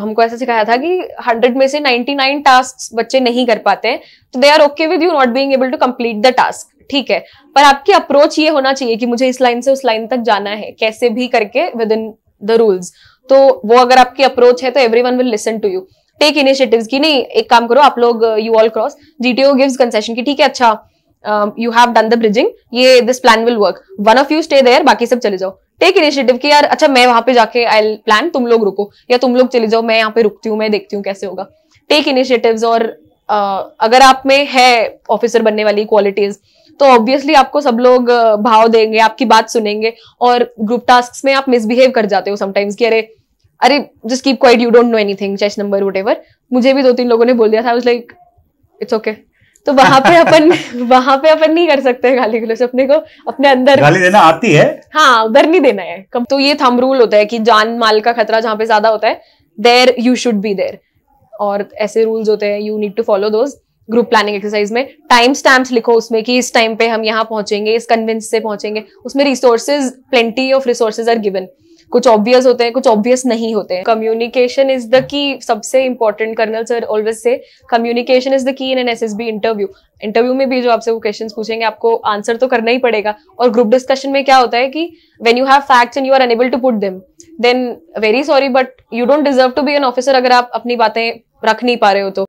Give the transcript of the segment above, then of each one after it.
हमको ऐसा सिखाया था कि हंड्रेड में से नाइनटी नाइन टास्क बच्चे नहीं कर पाते हैं तो they are okay with you not being able to complete the task ठीक है पर आपकी अप्रोच ये होना चाहिए कि मुझे इस लाइन से उस लाइन तक जाना है कैसे भी करके विद इन द रूल्स तो वो अगर आपकी अप्रोच है तो every one will listen to you take initiatives की नहीं एक काम करो आप लोग you all cross G T O gives concession की ठीक है अच्छा you have done the bridging ये this plan will work one of you stay there बाकी सब चले जाओ टेक इनिशिएटिव कि यार अच्छा मैं वहां पे जाके आई प्लान तुम लोग रुको या तुम लोग चले जाओ मैं यहाँ पे रुकती हूँ मैं देखती हूँ कैसे होगा टेक इनिशिएटिव और uh, अगर आप में है ऑफिसर बनने वाली क्वालिटीज तो ऑब्वियसली आपको सब लोग भाव देंगे आपकी बात सुनेंगे और ग्रुप टास्क में आप मिसबिहेव कर जाते हो समटाइम्स कि अरे अरे just keep quiet you don't know anything chest number what मुझे भी दो तीन लोगों ने बोल दिया था लाइक इट्स ओके तो वहां पे अपन वहां पे अपन नहीं कर सकते गाली गलोच अपने को अपने अंदर गाली देना आती है हाँ उधर नहीं देना है कम तो ये थम रूल होता है कि जान माल का खतरा जहाँ पे ज्यादा होता है there you should be there और ऐसे रूल्स होते हैं you need to follow those group planning exercise में टाइम स्टैम्प्स लिखो उसमें कि इस टाइम पे हम यहाँ पहुंचेंगे इस कन्विंस से पहुंचेंगे उसमें resources plenty of resources are given कुछ ऑब्वियस होते हैं कुछ ऑब्वियस नहीं होते हैं कम्युनिकेशन इज द की सबसे इंपॉर्टेंट कर्नल सर ऑलवेज से communication is the key in N S interview interview में भी जो आपसे वो क्वेश्चन पूछेंगे आपको आंसर तो करना ही पड़ेगा और ग्रुप डिस्कशन में क्या होता है कि when you have facts and you are unable to put them then very sorry but you don't deserve to be an officer अगर आप अपनी बातें रख नहीं पा रहे हो तो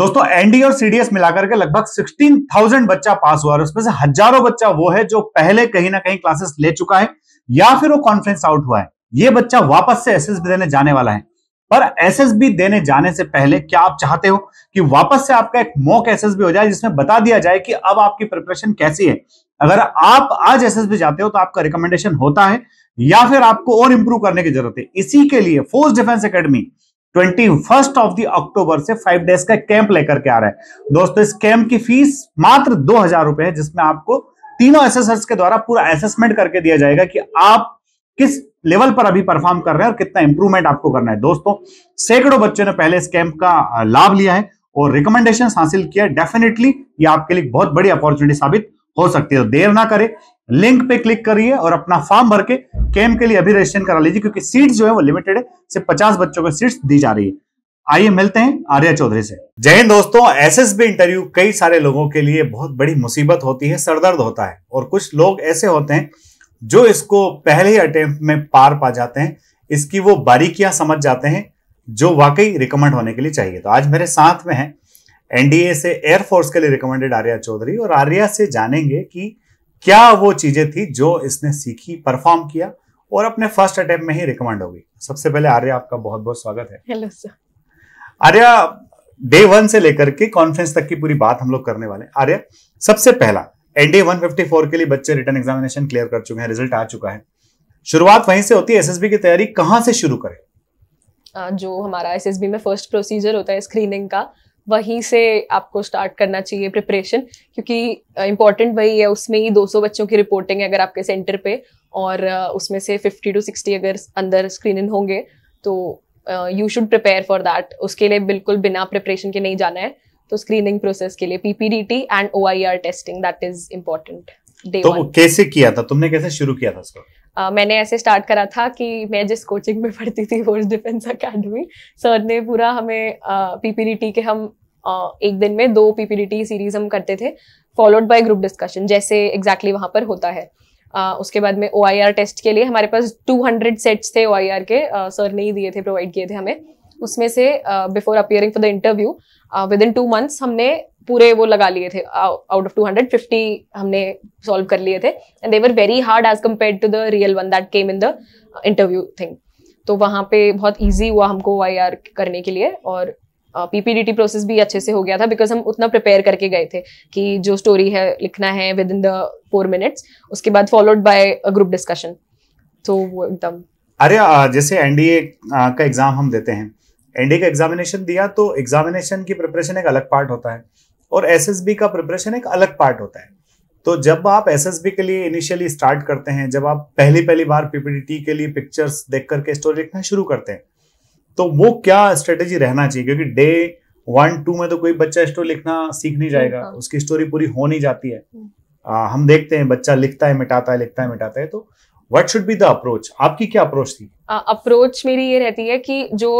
दोस्तों एनडी और सीडीएस मिलाकर के लगभग 16,000 बच्चा पास हुआ है उसमें से हजारों बच्चा वो है जो पहले कहीं ना कहीं क्लासेस ले चुका है या फिर वो कॉन्फ्रेंस आउट हुआ है ये बच्चा वापस से एस देने जाने वाला है पर एसएसबी देने जाने से पहले क्या आप चाहते हो कि वापस से आपका एक मॉक एसएसबी हो जाए जिसमें बता दिया जाए कि अब आपकी प्रिपरेशन कैसी है अगर आप आज एसएसबी जाते हो तो आपका रिकमेंडेशन होता है या फिर आपको और इंप्रूव करने की जरूरत है इसी के लिए force defence academy twenty first of the October से फाइव डेज का कैंप लेकर के आ रहा है दोस्तों इस कैंप की फीस मात्र दो हजार रुपए है जिसमें आपको तीनों एसेसर्स के द्वारा पूरा असेसमेंट करके दिया जाएगा कि आप किस लेवल पर अभी परफॉर्म कर रहे हैं और कितना इंप्रूवमेंट आपको करना है दोस्तों सैकड़ों बच्चों ने पहले इस कैंप का लाभ लिया है और रिकमेंडेशन हासिल किया डेफिनेटली ये आपके लिए बहुत बड़ी अपॉर्चुनिटी साबित हो सकती है तो देर ना करें लिंक पे क्लिक करिए और अपना फॉर्म भर के कैंप के लिए अभी रजिस्ट्रेशन करा लीजिए क्योंकि सीट्स जो है वो लिमिटेड है सिर्फ पचास बच्चों को सीट्स दी जा रही है आइए मिलते हैं आर्य चौधरी से जय हिंद दोस्तों एसएसबी इंटरव्यू कई सारे लोगों के लिए बहुत बड़ी मुसीबत होती है सरदर्द होता है और कुछ लोग ऐसे होते हैं जो इसको पहले ही अटेम्प्ट में पार पा जाते हैं इसकी वो बारीकियां समझ जाते हैं जो वाकई रिकमेंड होने के लिए चाहिए तो आज मेरे साथ में है एनडीए से एयरफोर्स के लिए रिकमेंडेड आर्या चौधरी और आर्या से जानेंगे कि क्या वो चीजें थी जो इसने सीखी परफॉर्म किया और अपने फर्स्ट अटेम्प्ट में ही रिकमेंड होगी सबसे पहले आर्या आपका बहुत बहुत स्वागत है hello sir Arya day one से लेकर के कॉन्फ्रेंस तक की पूरी बात हम लोग करने वाले आर्या सबसे पहला एनडीए 154 के लिए बच्चे रिटर्न एग्जामिनेशन क्लियर कर चुके हैं रिजल्ट आ चुका है शुरुआत वहीं से होती है एसएसबी की तैयारी कहाँ से शुरू करें जो हमारा एसएसबी में फर्स्ट प्रोसीजर होता है स्क्रीनिंग का वहीं से आपको स्टार्ट करना चाहिए प्रिपरेशन क्योंकि इम्पॉर्टेंट वही है उसमें ही 200 बच्चों की रिपोर्टिंग है अगर आपके सेंटर पे और उसमें से 50 टू 60 अगर अंदर स्क्रीनिंग होंगे तो you should prepare for that उसके लिए बिल्कुल बिना प्रिपरेशन के नहीं जाना है तो स्क्रीनिंग प्रोसेस के लिए PPDT and OIR testing that is important तो one. कैसे किया था तुमने कैसे शुरू किया था उसको Uh, मैंने ऐसे स्टार्ट करा था कि मैं जिस कोचिंग में पढ़ती थी फोर्स डिफेंस अकेडमी सर ने पूरा हमें पीपीडीटी uh, के हम uh, एक दिन में दो पीपीडीटी सीरीज हम करते थे फॉलोड बाय ग्रुप डिस्कशन जैसे एग्जैक्टली exactly वहां पर होता है uh, उसके बाद में ओ टेस्ट के लिए हमारे पास 200 सेट्स थे ओ के uh, सर ने ही दिए थे प्रोवाइड किए थे हमें उसमें से before appearing for the interview within two months हमने पूरे वो लगा लिए थे out of two hundred fifty हमने सॉल्व कर लिए थे and they were very hard as compare to the real one that came in the interview thing तो वहाँ पे बहुत ईजी हुआ हमको वाई आर करने के लिए और पीपीडीटी uh, प्रोसेस भी अच्छे से हो गया था बिकॉज हम उतना प्रिपेयर करके गए थे कि जो स्टोरी है लिखना है within the four minutes उसके बाद फॉलोड बाय ग्रुप डिस्कशन तो वो एकदम अरे uh, जैसे एनडीए uh, का एग्जाम हम देते हैं एनडी का एग्जामिनेशन दिया तो एग्जामिनेशन की प्रिपरेशन एक अलग पार्ट होता है और एसएसबी का प्रिपरेशन एक अलग पार्ट होता है तो जब आप एसएसबी के लिए इनिशियली स्टार्ट करते हैं जब आप पहली पहली बार पीपीडीटी के लिए पिक्चर्स देख करके स्टोरी लिखना शुरू करते हैं तो वो क्या स्ट्रेटेजी रहना चाहिए क्योंकि डे वन टू में तो कोई बच्चा स्टोरी लिखना सीख नहीं जाएगा उसकी स्टोरी पूरी हो नहीं जाती है हम्म। आ, हम देखते हैं बच्चा लिखता है मिटाता है लिखता है मिटाता है तो what should be the approach आपकी क्या अप्रोच थी अप्रोच uh, मेरी ये रहती है कि जो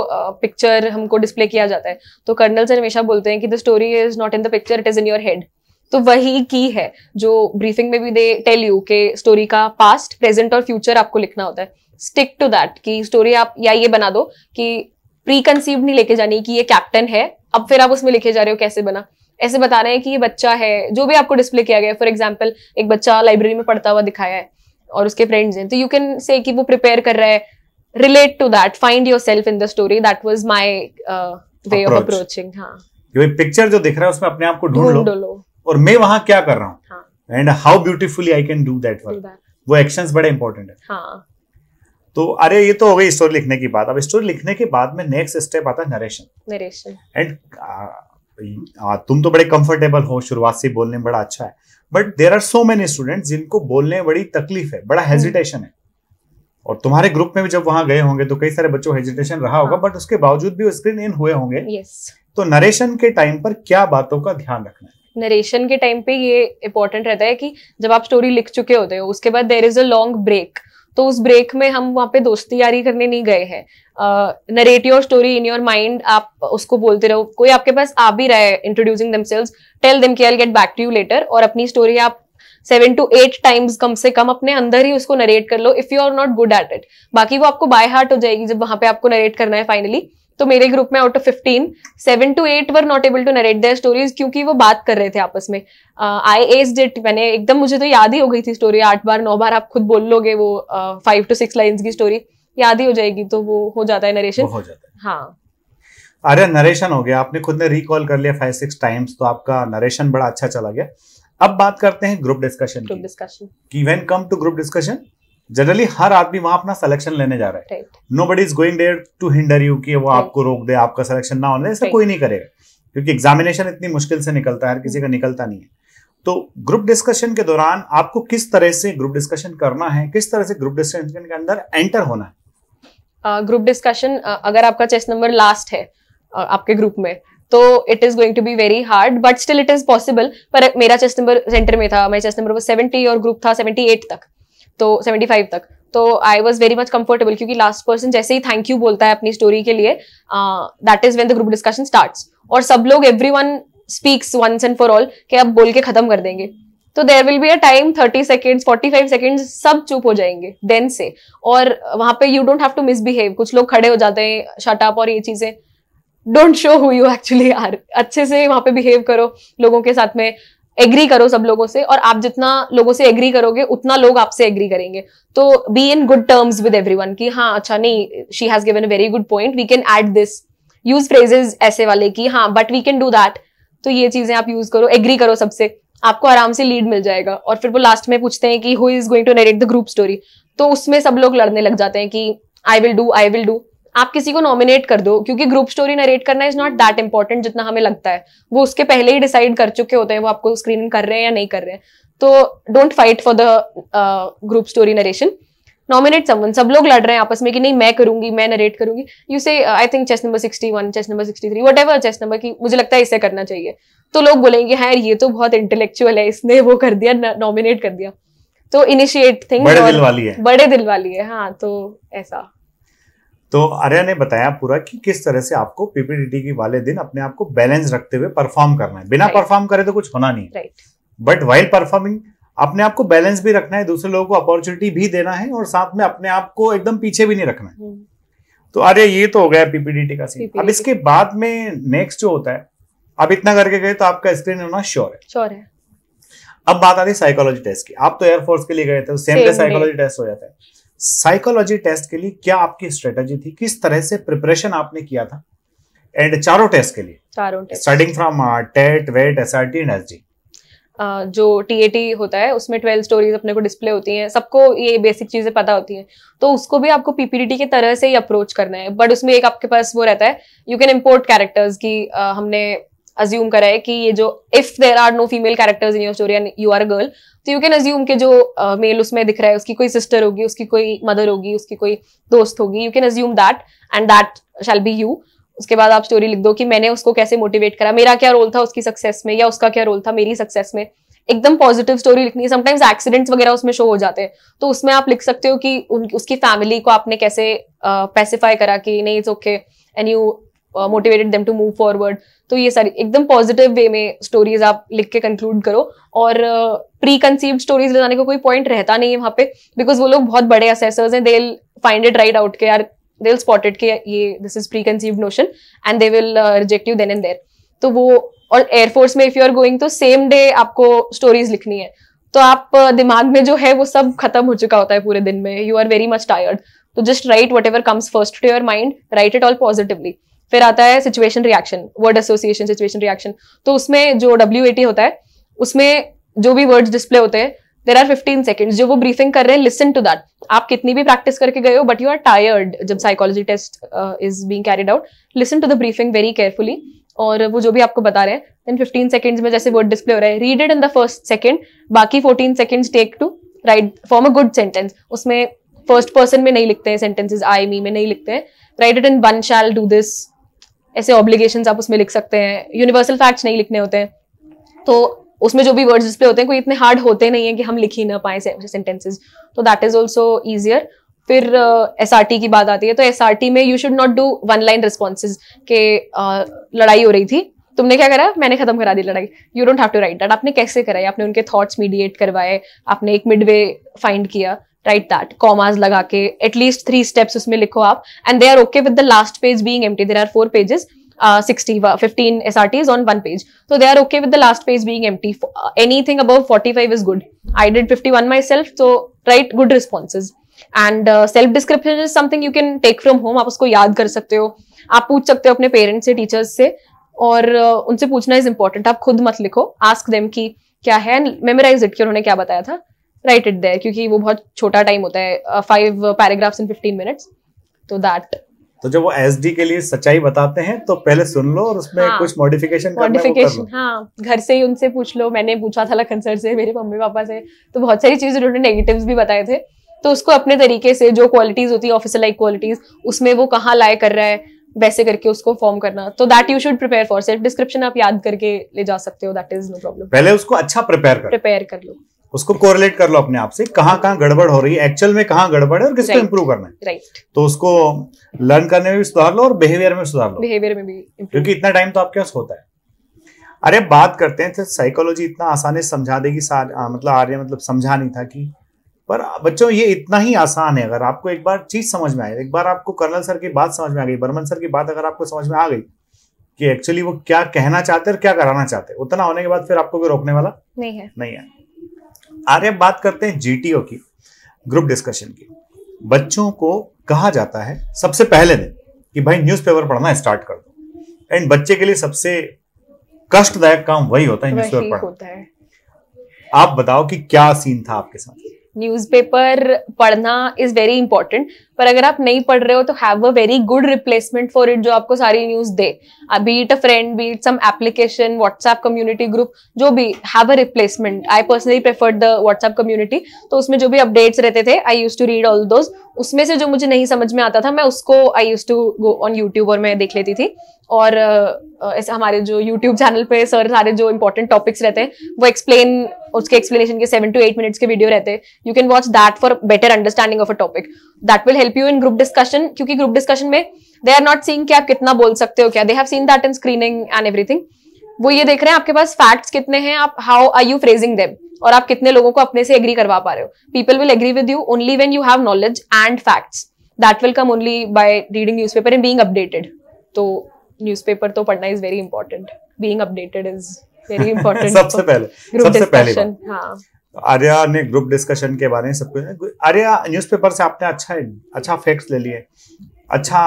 पिक्चर uh, हमको डिस्प्ले किया जाता है तो कर्नल सर हमेशा बोलते हैं कि the story is not in the picture it is in your head तो वही की है जो ब्रीफिंग में भी दे टेल यू के स्टोरी का पास्ट प्रेजेंट और फ्यूचर आपको लिखना होता है स्टिक टू दैट कि स्टोरी आप या ये बना दो कि प्री कंसीव नहीं लेके जानी कि ये कैप्टन है अब फिर आप उसमें लिखे जा रहे हो कैसे बना ऐसे बता रहे हैं कि ये बच्चा है जो भी आपको डिस्प्ले किया गया फॉर एग्जाम्पल एक बच्चा लाइब्रेरी में पढ़ता हुआ दिखाया है और उसके फ्रेंड्स हैं तो यू कैन से कि वो प्रिपेयर कर रहा है relate to that find yourself in the story that was my way of approaching हाँ पिक्चर जो दिख रहा है उसमें अपने आप को ढूंढ लो, लो और मैं वहां क्या कर रहा हूँ and how beautifully I can do that work वो एक्शन बड़े इंपॉर्टेंट है हाँ. तो अरे ये तो हो गई स्टोरी लिखने की बात अब स्टोरी लिखने के बाद में नेक्स्ट स्टेप आता है नरेशन नरेशन एंड तुम तो बड़े कंफर्टेबल हो शुरुआत से बोलने में बड़ा अच्छा है but there are so many student जिनको बोलने में बड़ी तकलीफ है बड़ा हेजिटेशन हम्म। है और तुम्हारे ग्रुप में भी जब वहां गए होंगे तो कई सारे बच्चों हेजिटेशन रहा होगा बट हाँ। उसके बावजूद भी स्क्रीन इन हुए होंगे तो नरेशन के टाइम पर क्या बातों का ध्यान रखना है नरेशन के टाइम पे ये इंपॉर्टेंट रहता है कि जब आप स्टोरी लिख चुके होते हो उसके बाद there is a long break तो उस ब्रेक में हम वहाँ पे दोस्ती यारी करने नहीं गए हैं narrate your story in your mind आप उसको बोलते रहो कोई आपके पास आ भी रहा है इंट्रोड्यूसिंग दमसेल्स टेल दम कि I get back to you later और अपनी स्टोरी आप सेवन टू एट टाइम्स कम से कम अपने अंदर ही उसको नरेट कर लो if you are not good at it बाकी वो आपको बाय हार्ट हो जाएगी जब वहां पे आपको नरेट करना है फाइनली तो मेरे ग्रुप में out of fifteen seven to eight were not able to narrate their stories क्योंकि वो बात कर रहे थे आपस में आई एज डिट मैंने एकदम मुझे तो याद ही हो गई थी स्टोरी आठ बार नौ बार आप खुद बोल लोगे वो फाइव टू सिक्स लाइन्स की स्टोरी याद ही हो जाएगी तो वो हो जाता है नरेशन हो जाता है हाँ अरे नरेशन हो गया आपने खुद ने रिकॉल कर लिया फाइव सिक्स टाइम्स तो आपका नरेशन बड़ा अच्छा चला गया अब बात करते हैं ग्रुप डिस्कशन ग्रुप डिस्कशन की when come to group discussion generally हर आदमी वहां अपना सिलेक्शन लेने जा रहा है nobody is going there to hinder you कि वो आपको रोक दे आपका सिलेक्शन ना होने ऐसा कोई नहीं करेगा क्योंकि एग्जामिनेशन इतनी मुश्किल से निकलता है हर किसी का निकलता नहीं है तो ग्रुप डिस्कशन के दौरान आपको किस तरह से ग्रुप डिस्कशन करना है किस तरह से ग्रुप डिस्कशन के अंदर एंटर होना है ग्रुप uh, डिस्कशन uh, अगर आपका चेस्ट नंबर लास्ट है uh, आपके ग्रुप में तो it is going to be very hard but still it is possible पर मेरा चेस्ट नंबर सेंटर में था मेरा चेस्ट नंबर वो सेवेंटी और ग्रुप था सेवेंटी एट तक तो सेवेंटी फाइव तक तो I was very much comfortable क्योंकि लास्ट पर्सन जैसे ही थैंक यू बोलता है अपनी स्टोरी के लिए that is when the group discussion start और सब लोग every one speaks once and for all के अब बोल के खत्म कर देंगे तो there will be a time thirty second forty five second सब चुप हो जाएंगे देन से और वहां पे you don't have to misbehave कुछ लोग खड़े हो जाते हैं शटअप और ये चीजें don't show who you actually are अच्छे से वहां पे बिहेव करो लोगों के साथ में एग्री करो सब लोगों से और आप जितना लोगों से एग्री करोगे उतना लोग आपसे एग्री करेंगे तो be in good terms with every one की हाँ अच्छा नहीं she has given a very good point we can add this use phrases ऐसे वाले की हाँ but we can do that तो ये चीजें आप यूज करो एग्री करो सबसे आपको आराम से लीड मिल जाएगा और फिर वो लास्ट में पूछते हैं कि who is going to narrate the group story तो उसमें सब लोग लड़ने लग जाते हैं कि I will do I will do आप किसी को नॉमिनेट कर दो क्योंकि ग्रुप स्टोरी नरेट करना इज नॉट दैट इंपॉर्टेंट जितना हमें लगता है वो उसके पहले ही डिसाइड कर चुके होते हैं वो आपको स्क्रीनिंग कर रहे हैं या नहीं कर रहे हैं तो don't fight for the group story narration nominate someone सब लोग लड़ रहे हैं आपस में कि नहीं मैं करूंगी मैं नरेट करूंगी you say I think chest number sixty one chest number sixty three whatever chest number की मुझे लगता है इसे करना चाहिए तो लोग बोलेंगे हाँ ये तो बहुत इंटेलेक्चुअल है इसने वो कर दिया नॉमिनेट कर दिया तो इनिशिएट थिंग बड़े दिल वाली है हाँ तो ऐसा तो आर्या ने बताया पूरा कि किस तरह से आपको पीपीडीटी के वाले दिन अपने आप को बैलेंस रखते हुए परफॉर्म करना है बिना परफॉर्म करे तो कुछ होना नहीं राइट बट वाइल परफॉर्मिंग अपने आप को बैलेंस भी रखना है दूसरे लोगों को अपॉर्चुनिटी भी देना है और साथ में अपने आप को एकदम पीछे भी नहीं रखना है हम्म। तो अरे ये तो हो गया पीपीडीटी का सीन अब इसके बाद में नेक्स्ट जो होता है आप इतना करके गए तो आपका स्क्रीन होना श्योर है श्योर है अब बात आती है साइकोलॉजी टेस्ट की आप तो एयरफोर्स के लिए गए थे सेम डे साइकोलॉजी टेस्ट हो जाता है साइकोलॉजी टेस्ट के लिए क्या आपकी स्ट्रेटजी थी किस तरह से प्रिपरेशन आपने किया था एंड चारों टेस्ट के लिए चारों टेस्ट स्टार्टिंग फ्रॉम टेट वेट S R T and S G जो टी होता है उसमें ट्वेल्व स्टोरीज अपने को डिस्प्ले होती हैं सबको ये बेसिक चीज़ें पता होती हैं तो उसको भी आपको पीपीडीटी के तरह से ही अप्रोच करना है बट उसमें एक आपके पास वो रहता है यू कैन इम्पोर्ट कैरेक्टर्स की हमने अज्यूम करा है कि ये जो if there are no female characters in your story and you are a girl तो यू कैन अज्यूम के जो मेल uh, उसमें दिख रहा है उसकी कोई सिस्टर होगी उसकी कोई मदर होगी उसकी कोई दोस्त होगी you can assume that and that shall be you उसके बाद आप स्टोरी लिख दो कि मैंने उसको कैसे मोटिवेट करा मेरा क्या रोल था उसकी सक्सेस में या उसका क्या रोल था मेरी सक्सेस में एकदम पॉजिटिव स्टोरी लिखनी है समटाइम्स एक्सीडेंट्स वगैरह उसमें शो हो जाते हैं तो उसमें आप लिख सकते हो कि उन, उसकी फैमिली को आपने कैसे पैसिफाई uh, करा कि नहीं it's okay and you motivated them to move forward तो ये सारी एकदम पॉजिटिव वे में स्टोरीज आप लिख के कंक्लूड करो और प्री कंसीव्ड स्टोरीज ले जाने का को कोई पॉइंट रहता नहीं है वहाँ पे बिकॉज वो लोग बहुत बड़े असेसर्स हैं they find it right out के यार दे विल के ये this is preconceived notion and they will reject you then and there तो वो और एयरफोर्स में इफ यू आर गोइंग तो सेम डे आपको स्टोरीज लिखनी है तो आप uh, दिमाग में जो है वो सब खत्म हो चुका होता है पूरे दिन में you are very much tired तो just write whatever comes first to your mind write it all positively फिर आता है situation reaction word association situation reaction तो उसमें जो डब्ल्यू होता है उसमें जो भी वर्ड्स डिस्प्ले होते हैं देर आर फिफ्टीन सेकेंड्स जो वो ब्रीफिंग कर रहे हैं लिसन टू दैट आप कितनी भी प्रैक्टिस करके गए हो बट यू आर टायर्ड जब psychology test is being carried out listen to the briefing very carefully और वो जो भी आपको बता रहे हैं देन फिफ्टीन सेकेंड्स में जैसे वर्ड डिस्प्ले हो रहा है read it in the first second बाकी fourteen seconds take to write form a good sentence उसमें फर्स्ट पर्सन में नहीं लिखते हैं सेंटेंसेज आई मी में नहीं लिखते हैं write it in one shall do this ऐसे ऑब्लिगेशन आप उसमें लिख सकते हैं यूनिवर्सल फैक्ट्स नहीं लिखने होते हैं तो उसमें जो भी वर्ड्स डिस्प्ले होते हैं कोई इतने हार्ड होते नहीं है कि हम लिख ही ना पाए सेंटेंसेज तो दैट इज ऑल्सो ईजियर फिर एस uh, की बात आती है तो एस में you should not do one line responses के uh, लड़ाई हो रही थी तुमने क्या करा मैंने खत्म करा दी लड़ाई you don't have to write that आपने कैसे कराई आपने उनके थॉट्स मीडिएट करवाए आपने एक मिडवे फाइंड किया राइट दैट कॉमाज लगा के एटलीस्ट थ्री स्टेप्स उसमें लिखो आप and they are okay with the last page being empty there are four pages sixty fifteen S R Ts on one page तो they are okay with the last page being empty anything above forty five is good I did fifty one myself so right good responses and self description is something you can take from home आप उसको याद कर सकते हो आप पूछ सकते हो अपने पेरेंट्स से टीचर्स से और uh, उनसे पूछना इज इंपॉर्टेंट आप खुद मत लिखो आस्क देम कि क्या है मेमोराइज इट कि उन्होंने क्या बताया था राइट इट देयर क्योंकि वो बहुत छोटा टाइम होता है five paragraphs in fifteen minutes तो दैट तो जब वो एस के लिए सच्चाई बताते हैं तो पहले सुन लो और उसमें हाँ, कुछ मॉडिफिकेशन मॉडिफिकेशन हाँ घर से ही उनसे पूछ लो मैंने पूछा था लखन सर से मेरे मम्मी पापा से तो बहुत सारी चीजें उन्होंने नेगेटिव भी बताए थे तो उसको अपने तरीके से जो क्वालिटीज होती है ऑफिसर लाइक क्वालिटीज उसमें वो कहाँ लाए कर रहा है वैसे करके उसको फॉर्म करना तो that you should prepare for self description आप याद करके ले जा सकते हो दैट इज नो प्रॉब्लम पहले उसको अच्छा प्रिपेयर प्रिपेयर कर लो उसको कोरिलेट कर लो अपने आप से कहाँ कहाँ गड़बड़ हो रही है एक्चुअल में कहाँ गड़बड़ है और किसको इम्प्रूव करना है राइट तो उसको लर्न करने में भी सुधार लो और बिहेवियर में सुधार लो बिहेवियर में भी क्योंकि इतना टाइम तो आपके पास होता है अरे बात करते हैं तो साइकोलॉजी इतना आसानी है समझा देगी आ, मतलब आर्य मतलब समझा नहीं था कि पर बच्चों ये इतना ही आसान है अगर आपको एक बार चीज समझ में आई एक बार आपको कर्नल सर की बात समझ में आ गई बर्मन सर की बात अगर आपको समझ में आ गई कि एक्चुअली वो क्या कहना चाहते हैं और क्या कराना चाहते हैं उतना होने के बाद फिर आपको कोई रोकने वाला नहीं है नहीं है आर्य बात करते हैं जीटीओ की ग्रुप डिस्कशन की बच्चों को कहा जाता है सबसे पहले दिन कि भाई न्यूज़पेपर पढ़ना स्टार्ट कर दो एंड बच्चे के लिए सबसे कष्टदायक काम वही होता है न्यूज़पेपर पढ़ना आप बताओ कि क्या सीन था आपके साथ न्यूज़पेपर पढ़ना इज वेरी इंपॉर्टेंट पर अगर आप नहीं पढ़ रहे हो तो have a very good replacement for it जो आपको सारी न्यूज दे be it a friend be it some application WhatsApp community group जो भी have a replacement I personally prefer the WhatsApp community तो उसमें जो भी अपडेट्स रहते थे I use to read all those उसमें से जो मुझे नहीं समझ में आता था मैं उसको I use to go on YouTube और मैं देख लेती थी और ऐसे हमारे जो यूट्यूब चैनल पे सर सारे जो इंपॉर्टेंट टॉपिक्स रहते हैं वो एक्सप्लेन उसके एक्सप्लेनेशन के सेवन टू एट मिनट्स के वीडियो रहते हैं you can watch that for better understanding of a topic that will help you in group discussion क्योंकि ग्रुप डिस्कशन में दे आर नॉट सीइंग कि आप कितना बोल सकते हो क्या they have seen that in screening and everything वो ये देख रहे हैं आपके पास फैक्ट्स कितने हैं आप how are you phrasing them और आप कितने लोगों को अपने से एग्री करवा पा रहे हो people will agree with you only when you have knowledge and facts that will come only by reading newspaper and being updated तो न्यूज़पेपर तो पढ़ना is very important being updated is very important सबसे पहले सबसे पहले हाँ आर्या ने group discussion के बारे में सब कुछ आर्या न्यूज़पेपर से आपने अच्छा अच्छा फैक्ट्स ले लिए अच्छा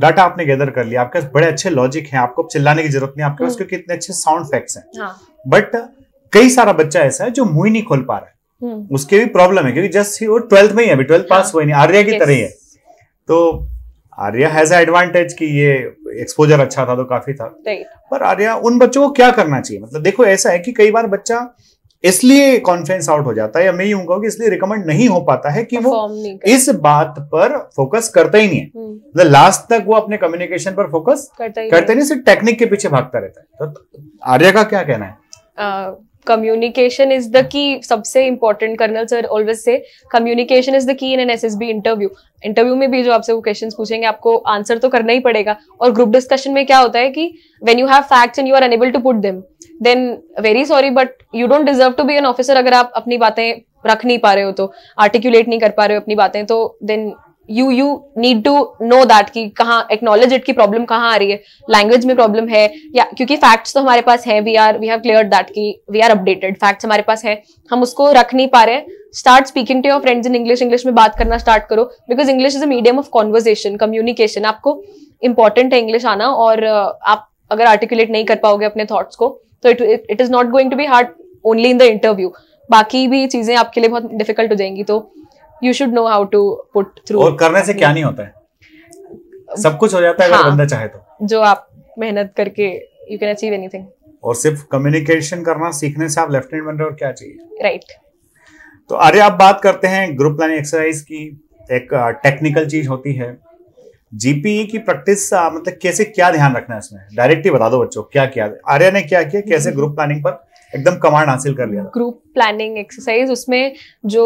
डाटा आपने गैदर कर लिया आपके पास बड़े अच्छे लॉजिक हैं आपको चिल्लाने की जरूरत नहीं आपके पास हम्म। क्योंकि इतने अच्छे साउंड फैक्ट्स हैं बट हाँ। कई सारा बच्चा ऐसा है जो मुंह ही नहीं खोल पा रहा है हम्म। उसके भी प्रॉब्लम है क्योंकि जस्ट वो ट्वेल्थ में ही है अभी ट्वेल्थ पास हाँ। हुआ नहीं आर्या की तरह ही है तो आर्या हैज एडवांटेज कि ये एक्सपोजर अच्छा था तो काफी था पर आर्या उन बच्चों को क्या करना चाहिए मतलब देखो ऐसा है कि कई बार बच्चा इसलिए कॉन्फ्रेंस आउट हो जाता है या मैं यूं कहूँ कि इसलिए रिकमेंड नहीं हो पाता है कि वो इस बात पर फोकस करता ही नहीं है हम्म। मतलब लास्ट तक वो अपने कम्युनिकेशन पर फोकस करता ही करते नहीं सिर्फ टेक्निक के पीछे भागता रहता है तो आर्या का क्या कहना है कम्युनिकेशन इज द की सबसे इंपॉर्टेंट कर्नल सर ऑलवेज से communication is the key in N S S B interview interview में भी जो आपसे वो क्वेश्चन पूछेंगे आपको आंसर तो करना ही पड़ेगा और ग्रुप डिस्कशन में क्या होता है कि when you have facts and you are unable to put them then very sorry but you don't deserve to be an officer अगर आप अपनी बातें रख नहीं पा रहे हो तो आर्टिकुलेट नहीं कर पा रहे हो अपनी बातें तो then you you need to know that कि कहाँ एक्नोलेज इट की प्रॉब्लम कहाँ आ रही है लैंग्वेज में प्रॉब्लम है या क्योंकि फैक्ट्स तो हमारे पास है we are we have clear that कि वी आर अपडेटेड फैक्ट्स हमारे पास है हम उसको रख नहीं पा रहे start speaking to your friends in English English में बात करना स्टार्ट करो because English is a medium of conversation communication आपको इंपॉर्टेंट है इंग्लिश आना और uh, आप अगर आर्टिकुलेट नहीं कर पाओगे अपने थॉट्स को तो it it is not going to be hard only in the interview बाकी भी चीज़ें आपके लिए बहुत डिफिकल्ट हो जाएंगी तो you should know how to put through और करने से क्या नहीं होता है सब कुछ हो जाता है हाँ, अगर बंदा चाहे तो जो आप मेहनत करके यू कैन अचीव एनीथिंग और सिर्फ कम्युनिकेशन करना सीखने से आप लेफ्टिनेंट बन रहे हो और क्या चाहिए राइट right. तो अरे आप बात करते हैं ग्रुप प्लानिंग एक्सरसाइज की एक टेक्निकल चीज होती है जीपीई e की प्रैक्टिस मतलब कैसे क्या ध्यान रखना है इसमें डायरेक्टली बता दो बच्चों क्या किया आर्या ने क्या किया कैसे ग्रुप mm-hmm. प्लानिंग पर एकदम कमांड हासिल कर लिया ग्रुप प्लानिंग एक्सरसाइज उसमें जो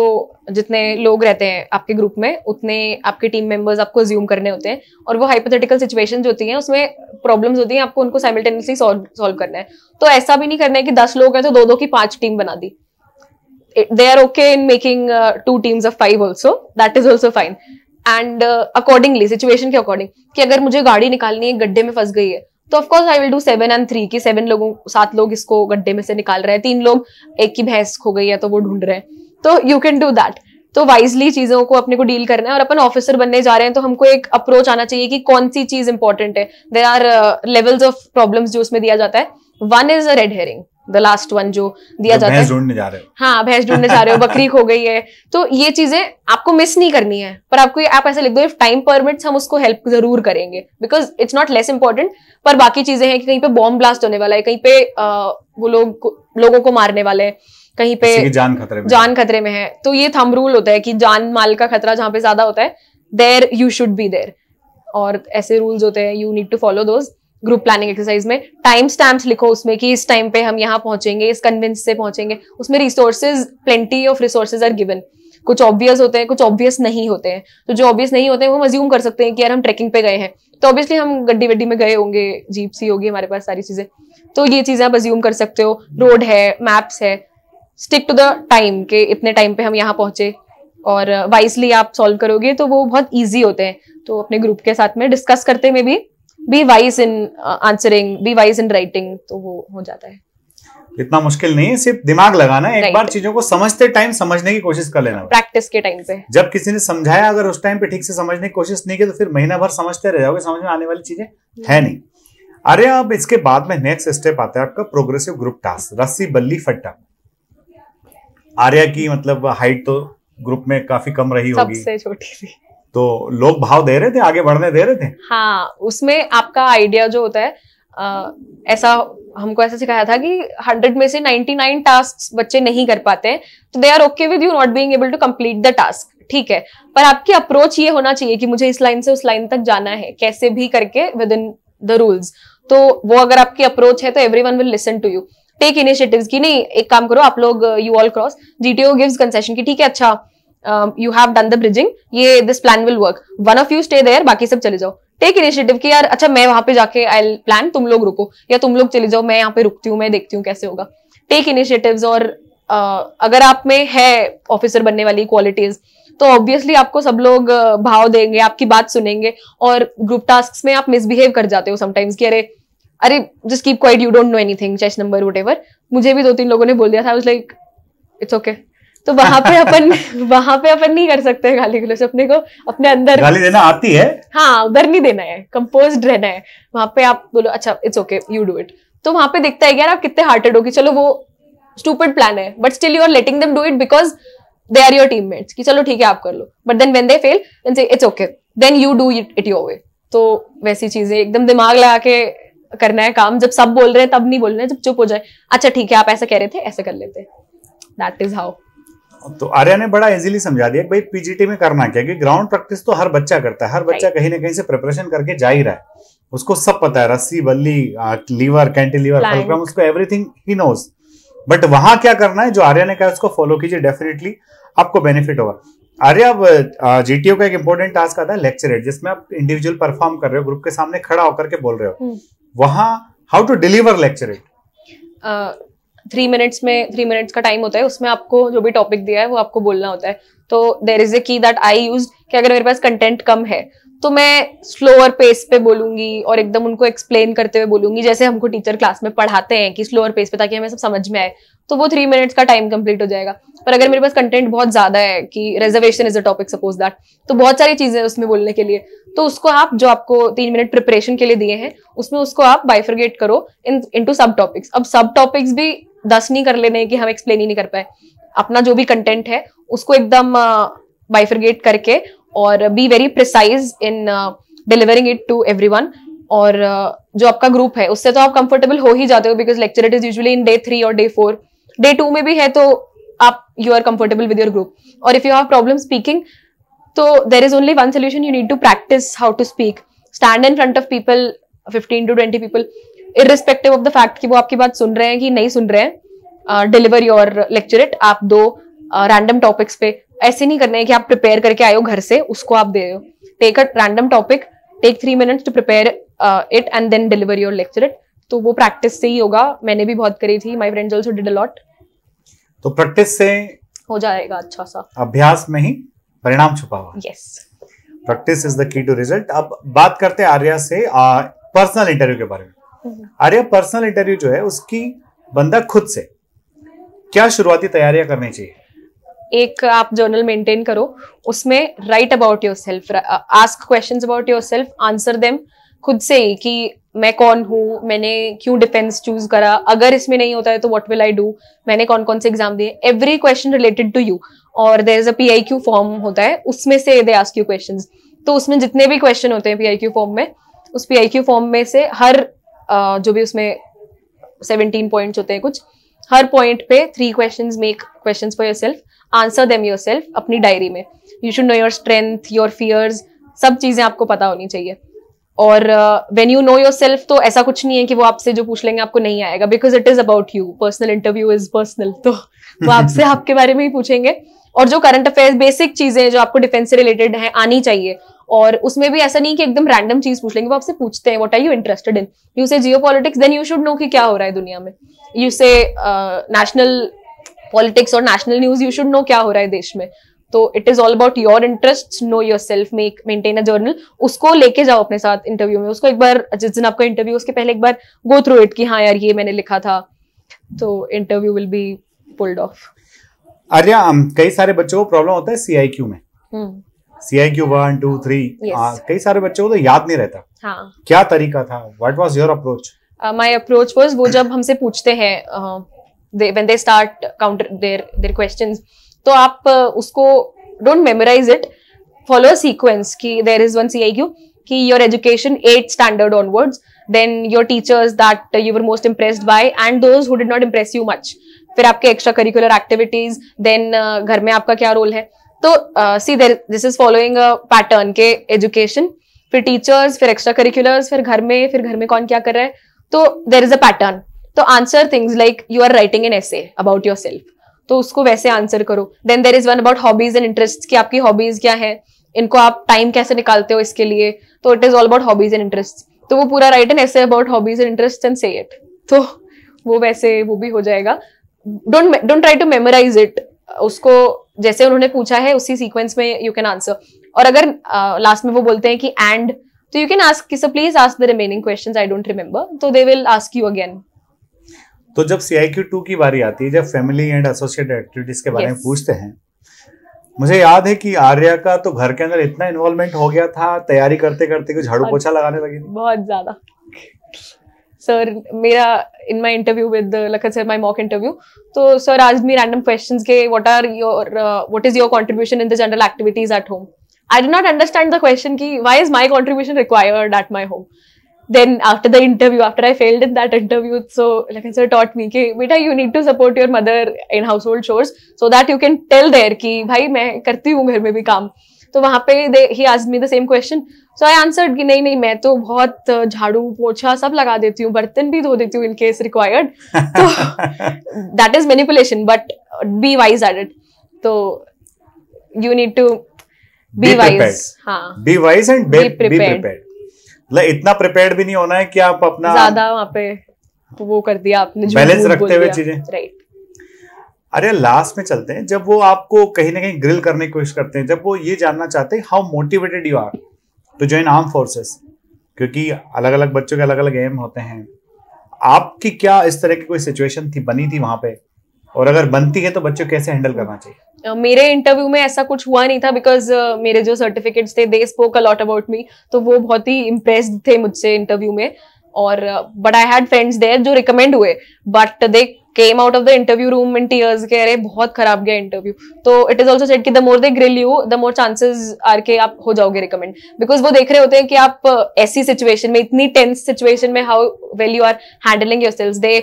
जितने लोग रहते हैं आपके ग्रुप में उतने आपके टीम मेंबर्स आपको ज्यूम करने होते हैं और वो हाइपोथेटिकल सिचुएशन होती है उसमें प्रॉब्लम्स होती हैं आपको उनको साइमल्टेनियसली सॉल्व करना है तो ऐसा भी नहीं करना है कि दस लोग हैं तो दो दो की पांच टीम बना दी they are okay in making two teams of five also that is also fine and accordingly situation के अकॉर्डिंग कि अगर मुझे गाड़ी निकालनी है गड्ढे में फंस गई है तो of course I will do seven and three की सेवन लोगों सात लोग इसको गड्ढे में से निकाल रहे हैं तीन लोग एक की भैंस खो गई है तो वो ढूंढ रहे हैं तो यू कैन डू दैट तो वाइजली चीजों को अपने को डील करना है और अपन ऑफिसर बनने जा रहे हैं तो हमको एक अप्रोच आना चाहिए कि कौन सी चीज इंपॉर्टेंट है there are levels of problem जो उसमें दिया जाता है one is a red herring the last one जो दिया जाता है ढूंढने जा रहे हो हाँ भैंस ढूंढने जा रहे हो बकरी खो गई है तो ये चीजें आपको मिस नहीं करनी है पर आपको आप ऐसे लिख दो इफ टाइम परमिट्स हम उसको हेल्प जरूर करेंगे because it's not less important पर बाकी चीजें हैं कि कहीं पे बॉम्ब ब्लास्ट होने वाला है कहीं पे आ, वो लोग लोगों को मारने वाले हैं कहीं पे जान खतरे में जान खतरे में है तो ये थम रूल होता है कि जान माल का खतरा जहाँ पे ज्यादा होता है there you should be there और ऐसे रूल्स होते हैं you need to follow those group planning exercise में टाइम स्टैम्प्स लिखो उसमें कि इस टाइम पे हम यहाँ पहुंचेंगे इस कन्विंस से पहुंचेंगे उसमें resources plenty of resources are given कुछ ऑब्वियस होते हैं कुछ ऑब्वियस नहीं होते हैं तो जो ऑब्वियस नहीं होते हैं वो मज्यूम कर सकते हैं कि यार हम ट्रैकिंग पे गए हैं तो ऑब्वियसली हम गड्डी वड्डी में गए होंगे जीप सी होगी हमारे पास सारी चीजें तो ये चीजें आप अज्यूम कर सकते हो रोड है मैप्स है स्टिक टू द टाइम के इतने टाइम पे हम यहाँ पहुंचे और वाइसली आप सॉल्व करोगे तो वो बहुत ईजी होते हैं तो अपने ग्रुप के साथ में डिस्कस करते में भी be wise in answering be wise in writing तो वो हो जाता है इतना मुश्किल नहीं है सिर्फ दिमाग लगाना एक बार चीजों को समझते टाइम समझने की कोशिश कर लेना प्रैक्टिस के टाइम पे जब किसी ने समझाया अगर उस टाइम पे ठीक से समझने की कोशिश नहीं की तो फिर महीना भर समझते रह जाओगे समझ में आने वाली चीजें है नहीं अरे अब इसके बाद में नेक्स्ट स्टेप आता है आपका प्रोग्रेसिव ग्रुप टास्क रस्सी बल्ली फट्टा आर्या की मतलब हाइट तो ग्रुप में काफी कम रही होगी सबसे छोटी थी तो लोग भाव दे रहे थे आगे बढ़ने दे रहे थे हाँ उसमें आपका आइडिया जो होता है आ, ऐसा हमको ऐसा सिखाया था कि 100 में से 99 टास्क बच्चे नहीं कर पाते हैं तो they are okay with you not being able to complete the task ठीक है पर आपकी अप्रोच ये होना चाहिए कि मुझे इस लाइन से उस लाइन तक जाना है कैसे भी करके विद इन द रूल्स तो वो अगर आपकी अप्रोच है तो every will listen to you take initiatives की नहीं एक काम करो आप लोग you all cross GTO gives concession की ठीक है अच्छा you have done the bridging ये this plan will work one of you stay there बाकी सब चले जाओ टेक इनिशिएटिव कि यार अच्छा मैं वहां पे जाके आई प्लान तुम लोग रुको या तुम लोग चले जाओ मैं यहाँ पे रुकती हूँ मैं देखती हूँ कैसे होगा टेक इनिशिएटिव और uh, अगर आप में है ऑफिसर बनने वाली क्वालिटीज तो ऑब्वियसली आपको सब लोग uh, भाव देंगे आपकी बात सुनेंगे और ग्रुप टास्क में आप मिसबिहेव कर जाते हो समटाइम्स कि अरे अरे just keep quiet you don't know anything chest number what मुझे भी दो तीन लोगों ने बोल दिया था लाइक इट्स ओके तो वहां पे अपन वहां पे अपन नहीं कर सकते गाली गलोच अपने को अपने अंदर गाली देना आती है हाँ उधर नहीं देना है कंपोज रहना है वहां पे आप बोलो अच्छा it's okay you do it तो वहां पे दिखता है यार आप कितने हार्टेड हो कि चलो वो स्टूपिड प्लान है but still you are letting them do it because they are your teammates चलो ठीक है आप कर लो but then when they fail then say it's okay then you do it your way तो वैसी चीजें एकदम दिमाग लगा के करना है काम जब सब बोल रहे हैं तब नहीं बोल रहे हैं जब चुप हो जाए अच्छा ठीक है आप ऐसा कह रहे थे ऐसा कर लेते दैट इज हाउ तो आर्या ने बड़ा इजीली समझा दिया कि भाई पीजीटी में करना क्या कि ग्राउंड प्रैक्टिस तो हर बच्चा करता है हर बच्चा कहीं ना कहीं से प्रिपरेशन करके जा ही रहा है उसको सब पता है रस्सी बल्ली लीवर कैंटी लीवर उसको एवरीथिंग ही नोज बट वहां क्या करना है जो आर्या ने कहा उसको फॉलो कीजिए डेफिनेटली आपको बेनिफिट होगा आर्या अब जीटीओ का एक इंपॉर्टेंट टास्क आता है लेक्चर जिसमें आप इंडिविजुअल परफॉर्म कर रहे हो ग्रुप के सामने खड़ा होकर के बोल रहे हो वहां how to deliver lecture three minutes में थ्री मिनट्स का टाइम होता है उसमें आपको जो भी टॉपिक दिया है वो आपको बोलना होता है तो देर इज ए की दैट आई यूज कि अगर मेरे पास कंटेंट कम है तो मैं स्लोअर पेस पे बोलूंगी और एकदम उनको एक्सप्लेन करते हुए बोलूंगी जैसे हमको टीचर क्लास में पढ़ाते हैं कि स्लोअर पेस पे ताकि हमें सब समझ में आए तो वो थ्री मिनट्स का टाइम कंप्लीट हो जाएगा पर अगर मेरे पास कंटेंट बहुत ज्यादा है कि reservation is a topic suppose that तो बहुत सारी चीजें हैं उसमें बोलने के लिए तो उसको आप जो आपको तीन मिनट प्रिपरेशन के लिए दिए हैं उसमें उसको आप बाइफरगेट करो इन टू सब टॉपिक्स अब सब टॉपिक्स भी दस नहीं कर लेने कि हम एक्सप्लेन ही नहीं कर पाए अपना जो भी कंटेंट है उसको एकदम uh, करके और be very precise in delivering it to every और uh, जो आपका ग्रुप है उससे तो आप कंफर्टेबल हो ही जाते हो because lecture it is usually in day three और डे फोर डे टू में भी है तो आप you are comfortable with your group और if you have problem speaking तो there is only one solution you need to practice how to speak stand in front of people fifteen to twenty people irrespective of the fact कि वो आपकी बात सुन रहे हैं कि नहीं सुन रहे हैं डिलीवर योर लेक्चर इट आप दो रैंडम uh, टॉपिक्स पे ऐसे नहीं करने हैं कि आप प्रिपेयर करके आए हो घर से उसको आप दे हो take a random topic take three minutes to prepare it and then deliver your lecture it तो वो प्रैक्टिस से ही होगा मैंने भी बहुत करी थी my friends also did a lot तो प्रैक्टिस से हो जाएगा अच्छा सा अभ्यास में ही परिणाम छुपा हुआ yes practice is the key to result अब बात करते हैं आर्या से पर्सनल uh, इंटरव्यू के बारे में आर्या पर्सनल इंटरव्यू जो है उसकी बंदा खुद से क्या शुरुआती तैयारियां करनी चाहिए एक आप जर्नल मेंटेन करो उसमें write about yourself ask question about yourself answer them खुद से ही कि मैं कौन हूँ मैंने क्यों डिफेंस चूज करा अगर इसमें नहीं होता है तो व्हाट विल आई डू मैंने कौन कौन से एग्जाम दिए every question related to you और there is a P I Q form होता है उसमें से दे आस्क यू क्वेश्चन तो उसमें जितने भी क्वेश्चन होते हैं पी आई क्यू फॉर्म में उस पी आई क्यू फॉर्म में से हर जो भी उसमें सेवनटीन पॉइंट्स होते हैं कुछ हर पॉइंट पे three question make question for yourself answer them yourself अपनी डायरी में you should know your strength your fears सब चीज़ें आपको पता होनी चाहिए और when you know yourself तो ऐसा कुछ नहीं है कि वो आपसे जो पूछ लेंगे आपको नहीं आएगा because it is about you personal interview is personal तो वो आपसे आपके बारे में ही पूछेंगे और जो करंट अफेयर्स बेसिक चीजें जो आपको डिफेंस से रिलेटेड है आनी चाहिए और उसमें भी ऐसा नहीं कि एकदम रैंडम चीज पूछ लेंगे वो आपसे पूछते हैं what are you interested in you say geopolitics then you should know कि क्या हो रहा है दुनिया में यू से नेशनल पॉलिटिक्स और national news you should know क्या हो रहा है देश में तो it is all about your interest know yourself make maintain a journal उसको लेके जाओ अपने साथ इंटरव्यू में उसको एक बार जिस दिन आपका इंटरव्यू उसके पहले एक बार गो थ्रू इट कि हाँ यार ये मैंने लिखा था तो interview will be pulled off आर्या कई सारे बच्चों को प्रॉब्लम होता है सीआईक्यू में hmm. C I Q one two three कई सारे बच्चों को तो याद नहीं रहता हाँ. क्या तरीका था what was your approach my approach was वो जब हमसे पूछते हैं when they start counter there there question तो आप uh, उसको don't memorize it follow sequence कि there is one C I Q कि your education eight standard onwards then your teachers that you were most impressed by and those who did not impress you much फिर आपके extra curricular activities then घर में आपका क्या role है तो see this is following pattern के education फिर टीचर्स फिर एक्स्ट्रा करिकुलर्स फिर घर में फिर घर में कौन क्या कर रहा है तो देर इज अ पैटर्न तो answer things like you are writing an essay about yourself तो उसको वैसे आंसर करो then there is one about hobbies and interest की आपकी हॉबीज क्या है इनको आप टाइम कैसे निकालते हो इसके लिए तो it is all about hobbies and interest तो वो पूरा write and essay about hobbies and interest and say it तो वो वैसे वो भी हो जाएगा don't don't try to memorize it उसको जैसे उन्होंने पूछा है उसी सीक्वेंस में यू कैन आंसर और अगर लास्ट uh, में वो बोलते हैं कि एंड तो you can ask sir please ask the remaining questions I don't remember तो they will ask you again तो जब सी आई टू की बारी आती है जब फैमिली एंड एसोसिएट एक्टिविटीज के बारे yes. में पूछते हैं मुझे याद है कि आर्या का तो घर के अंदर इतना इन्वॉल्वमेंट हो गया था तैयारी करते करते कुछ झाड़ू अच्छा। पोछा लगाने लगी बहुत ज्यादा सर मेरा in my interview with Lakhan sir my mock interview तो सर आज मी रैंडम क्वेश्चन के what are your what is your contribution in the general activities at home I do not understand the question की why is my contribution required at my home then after the interview after I failed in that interview so Lakhan sir taught me की बेटा you need to support your mother in household chores so that you can tell there कि भाई मैं करती हूँ घर में भी काम तो वहां पे ही आज me the same question so I answer कि नहीं नहीं मैं तो बहुत uh, झाड़ू पोछा सब लगा देती हूँ बर्तन भी धो देती हूँ इन केस रिक्वायर्ड तो that is manipulation but be wise at it तो you need to be wise हाँ be wise and be prepared इतना प्रिपेयर्ड भी नहीं होना है कि आप अपना ज्यादा वहां पे वो कर दिया आपने बैलेंस रखते हुए चीजें राइट अरे लास्ट में चलते हैं जब वो आपको कहीं ना कहीं ग्रिल करने की कोशिश करते हैं जब वो ये जानना चाहते हैं how motivated you are to join armed forces क्योंकि अलग अलग बच्चों के अलग अलग एम होते हैं आपकी क्या इस तरह की कोई सिचुएशन थी बनी थी वहां पे और अगर बनती है तो बच्चों कैसे हैंडल करना चाहिए Uh, मेरे इंटरव्यू में ऐसा कुछ हुआ नहीं था बिकॉज uh, मेरे जो सर्टिफिकेट्स थे they spoke a lot about me तो वो बहुत ही इम्प्रेस थे मुझसे इंटरव्यू में और but I had friends there जो रिकमेंड हुए but they came out of the interview room in tears कि अरे बहुत खराब गया इंटरव्यू तो इट इज ऑल्सो सेट कि the more they grill you the more chances are के आप हो जाओगे रिकमेंड बिकॉज वो देख रहे होते हैं कि आप uh, ऐसी सिचुएशन में इतनी टेंस सिचुएशन में how well you are handling yourself they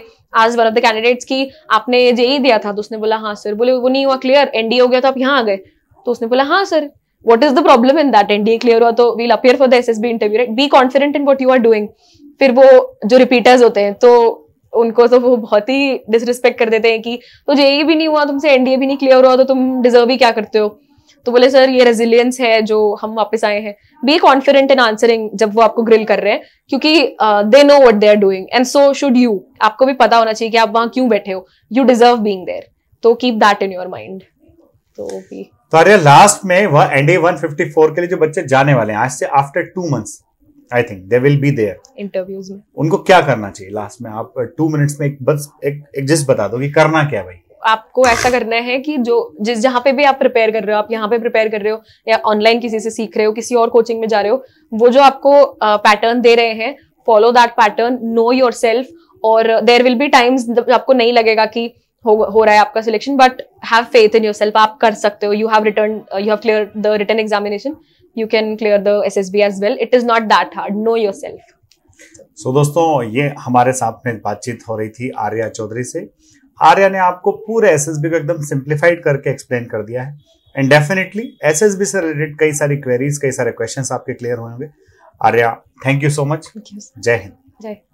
आज वन ऑफ द कैंडिडेट्स की आपने ही दिया था तो उसने बोला हाँ सर बोले वो नहीं हुआ क्लियर एनडीए हो गया तो आप यहाँ आ गए तो उसने बोला हाँ sir what is the problem in that NDA clear हुआ तो will appear for the S S B interview right be confident in what you are doing फिर वो जो रिपीटर्स होते हैं तो उनको तो वो बहुत ही डिसरिस्पेक्ट कर देते हैं कि तो जेई भी नहीं हुआ तुमसे एनडीए भी नहीं क्लियर हुआ तो तुम डिजर्व ही क्या करते हो तो बोले सर ये रेजिलियंस है जो हम वापस आए हैं बी कॉन्फिडेंट इन आंसरिंग जब वो आपको ग्रिल कर रहे हैं क्योंकि they know what they are doing and so should you आपको भी पता होना चाहिए कि आप वहां क्यों बैठे हो यू डिजर्व बींग देयर तो keep that in your mind तो भी तो अरे लास्ट में वह एनडीए 154 के लिए जो बच्चे जाने वाले हैं आज से after two months I think they will be there interviews में उनको क्या करना चाहिए लास्ट में आप टू uh, मिनट्स में एक बस एक एक जिस बता दो कि करना क्या भाई आपको ऐसा करना है कि जो जिस जहाँ पे भी आप प्रिपेयर कर रहे हो आप यहाँ पे प्रिपेयर कर रहे हो या ऑनलाइन किसी से सीख रहे हो किसी और कोचिंग में जा रहे हो वो जो आपको पैटर्न uh, दे रहे हैं follow that pattern know yourself और देर विल बी टाइम्स आपको नहीं लगेगा कि हो हो रहा है आपका selection but have faith in yourself आप कर सकते हो you have written you have clear the written examination you can clear the S S B as well it is not that hard know yourself so दोस्तों ये हमारे साथ में बातचीत हो रही थी आर्या चौधरी से आर्या ने आपको पूरे एस एस बी को एकदम सिंप्लीफाइड करके एक्सप्लेन कर दिया है and definitely S S B से रिलेटेड कई सारी क्वेरीज कई सारे क्वेश्चन आपके क्लियर होंगे Arya thank you so much जय हिंद जय